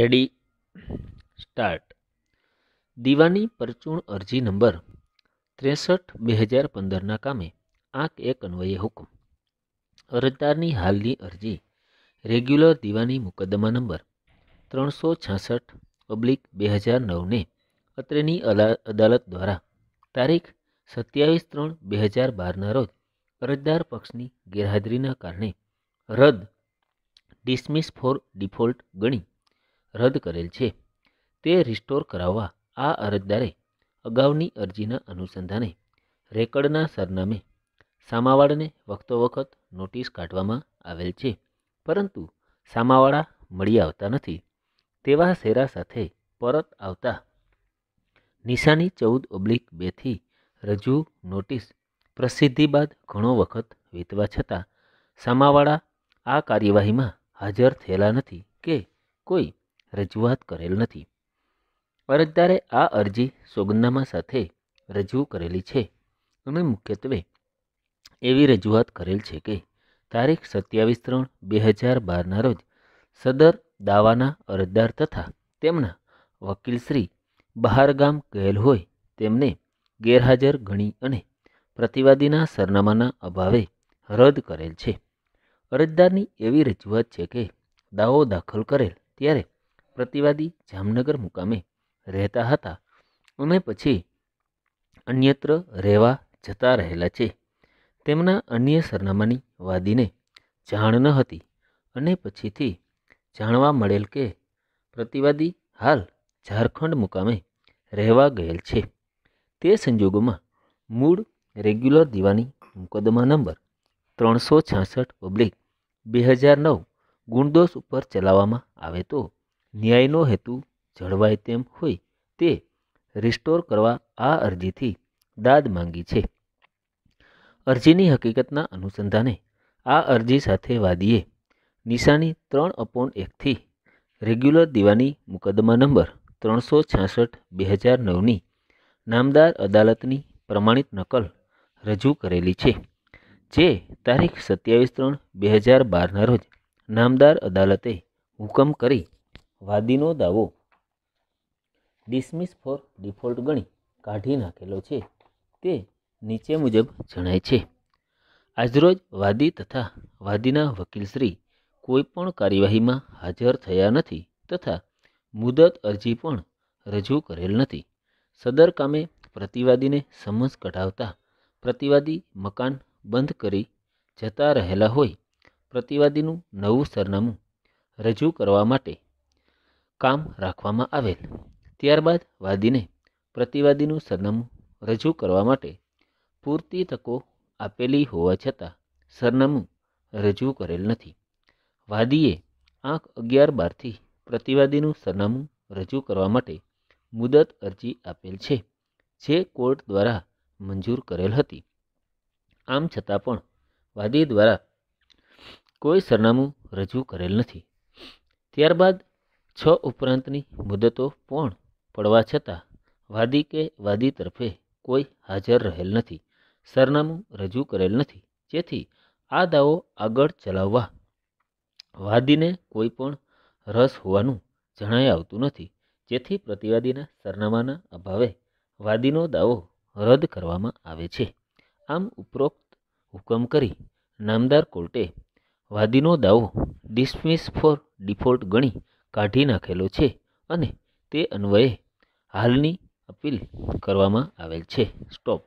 ready start દીવાની પરચૂણ અરજી number ત્રેસઠ બે હજાર પંદરના કામે આંક એક અન્વયે હુકમ અરજદારની હાલની અરજી રેગ્યુલર દિવાની મુકદ્દમા નંબર ત્રણસો છાસઠ પબ્લિક બે હજાર નવને અત્રેની અદાલત દ્વારા તારીખ સત્યાવીસ ત્રણ બે હજાર બારના રોજ અરજદાર પક્ષની ગેરહાજરીના કારણે રદ ડિસમિસ ફોર ડિફોલ્ટ ગણી રદ કરેલ છે તે રિસ્ટોર કરાવવા આ અરજદારે અગાઉની અરજીના અનુસંધાને રેકર્ડના સરનામે સામાવાળાને વખતો વખત નોટિસ કાઢવામાં આવેલ છે પરંતુ સામાવાળા મળી આવતા નથી તેવા શેરા સાથે પરત આવતા નિશાની ચૌદ ઓબ્લિક બેથી રજૂ નોટિસ પ્રસિદ્ધિ બાદ ઘણો વખત વીતવા છતાં સામાવાળા આ કાર્યવાહીમાં હાજર થયેલા નથી કે કોઈ રજૂઆત કરેલ નથી અરજદારે આ અરજી સોગંદનામા સાથે રજૂ કરેલી છે અને મુખ્યત્વે એવી રજૂઆત કરેલ છે કે તારીખ સત્યાવીસ ત્રણ બે હજાર બારના રોજ સદર દાવાના અરજદાર તથા તેમના વકીલશ્રી બહારગામ ગયેલ હોય તેમને ગેરહાજર ગણી અને પ્રતિવાદીના સરનામાના અભાવે રદ કરેલ છે અરજદારની એવી રજૂઆત છે કે દાવો દાખલ કરેલ ત્યારે પ્રતિવાદી જામનગર મુકામે રહેતા હતા અને પછી અન્યત્ર રહેવા જતા રહેલા છે તેમના અન્ય સરનામાની વાદીને જાણ ન હતી અને પછીથી જાણવા મળેલ કે પ્રતિવાદી હાલ ઝારખંડ મુકામે રહેવા ગયેલ છે તે સંજોગોમાં મૂળ રેગ્યુલર દીવાની મુકદ્દમા નંબર ત્રણસો છાસઠ પબ્લિક બે હજાર નવ ગુણદોષ ઉપર ચલાવવામાં આવે તો ન્યાયનો હેતુ જળવાય તેમ હોય તે રિસ્ટોર કરવા આ અરજીથી દાદ માંગી છે અરજીની હકીકતના અનુસંધાને આ અરજી સાથે વાદીએ નિશાની ત્રણ અપોન એકથી રેગ્યુલર દિવાની મુકદ્દમા નંબર ત્રણસો છાસઠ બે હજાર નવની નામદાર અદાલતની પ્રમાણિત નકલ રજૂ કરેલી છે જે તારીખ સત્યાવીસ ત્રણ બે હજાર બારના રોજ નામદાર અદાલતે હુકમ કરી વાદીનો દાવો ડિસમિસ ફોર ડિફોલ્ટ ગણી કાઢી નાખેલો છે તે નીચે મુજબ જણાય છે આજરોજ વાદી તથા વાદીના વકીલશ્રી કોઈપણ કાર્યવાહીમાં હાજર થયા નથી તથા મુદત અરજી પણ રજૂ કરેલ નથી સદર કામે પ્રતિવાદીને સમન્સ કઢાવતા પ્રતિવાદી મકાન બંધ કરી જતા રહેલા હોય પ્રતિવાદીનું નવું સરનામું રજૂ કરવા માટે કામ રાખવામાં આવેલ ત્યારબાદ વાદીને પ્રતિવાદીનું સરનામું રજૂ કરવા માટે પૂરતી તકો આપેલી હોવા છતાં સરનામું રજૂ કરેલ નથી વાદીએ આંખ અગિયાર બારથી પ્રતિવાદીનું સરનામું રજૂ કરવા માટે મુદત અરજી આપેલ છે જે કોર્ટ દ્વારા મંજૂર કરેલ હતી આમ છતાં પણ વાદી દ્વારા કોઈ સરનામું રજૂ કરેલ નથી ત્યારબાદ છ ઉપરાંતની મુદતો પણ પડવા છતાં વાદી કે વાદી તરફે કોઈ હાજર રહેલ નથી સરનામું રજૂ કરેલ નથી જેથી આ દાવો આગળ ચલાવવા વાદીને કોઈ પણ રસ હોવાનું જણાઈ આવતું નથી જેથી પ્રતિવાદીના સરનામાના અભાવે વાદીનો દાવો રદ કરવામાં આવે છે આમ ઉપરોક્ત હુકમ કરી નામદાર કોર્ટે વાદીનો દાવો ડિસમિસ ફોર ડિફોલ્ટ ગણી કાઢી નાખેલો છે અને તે અન્વયે હાલની અપીલ કરવામાં આવેલ છે સ્ટોપ